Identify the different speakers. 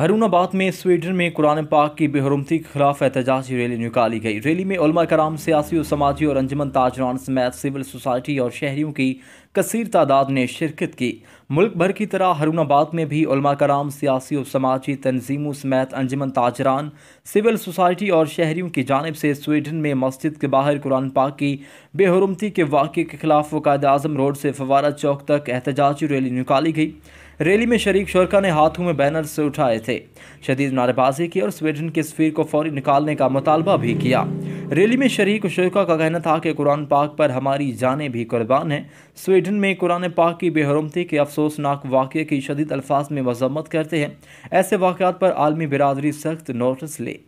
Speaker 1: हरुणाबाद में स्वीडन में कुरान पाक की बेहरमती के खिलाफ एहतजाजी रैली निकाली गई रैली में उलमा कराम सियासी और समाजी और अंजमन ताजरान समेत सिविल सोसाइटी और शहरियों की कसर तादाद ने शिरकत की मुल्क भर की तरह हरूणाबाद में भी उलमा कराम सियासी और समाजी तनजीमों समेत अंजमन ताजरान सिविल सोसाइटी और शहरीों की जानब से स्वीडन में मस्जिद के बाहर कुरान पाक की बेहरमती के वाक़े के खिलाफ वकायद अजम रोड से फवारा चौक तक एहतजाजी रैली निकाली गई रैली में शरीक शोरका ने हाथों में बैनर्स उठाए थे शदीद नारेबाजी की और स्वीडन की तस्वीर को फौरी निकालने का मुतालबा भी किया रैली में शरीक शोरका का कहना था कि कुरान पाक पर हमारी जानें भी कुर्बान हैं स्वीडन में कुरान पाक की बेहरमती के अफसोसनाक वाक़े की शदीद अल्फाज में मजम्मत करते हैं ऐसे वाक़ात पर आलमी बिरदरी सख्त नोटिस ले